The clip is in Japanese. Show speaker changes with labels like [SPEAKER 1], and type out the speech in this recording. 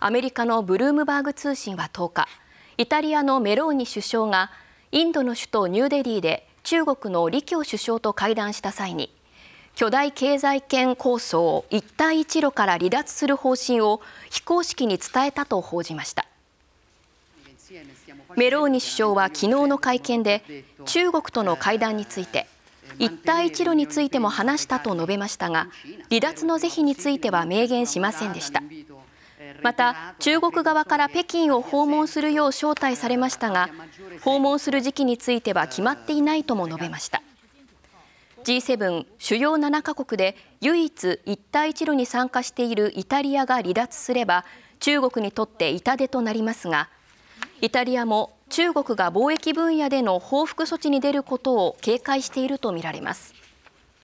[SPEAKER 1] アメリカのブルームバーグ通信は10日イタリアのメローニ首相がインドの首都ニューデリーで中国の李強首相と会談した際に巨大経済圏構想を一帯一路から離脱する方針を非公式に伝えたと報じましたメローニ首相は昨日の会見で中国との会談について一帯一路についても話したと述べましたが離脱の是非については明言しませんでしたまた中国側から北京を訪問するよう招待されましたが訪問する時期については決まっていないとも述べました G7 主要7カ国で唯一一帯一路に参加しているイタリアが離脱すれば中国にとって痛手となりますがイタリアも中国が貿易分野での報復措置に出ることを警戒しているとみられます。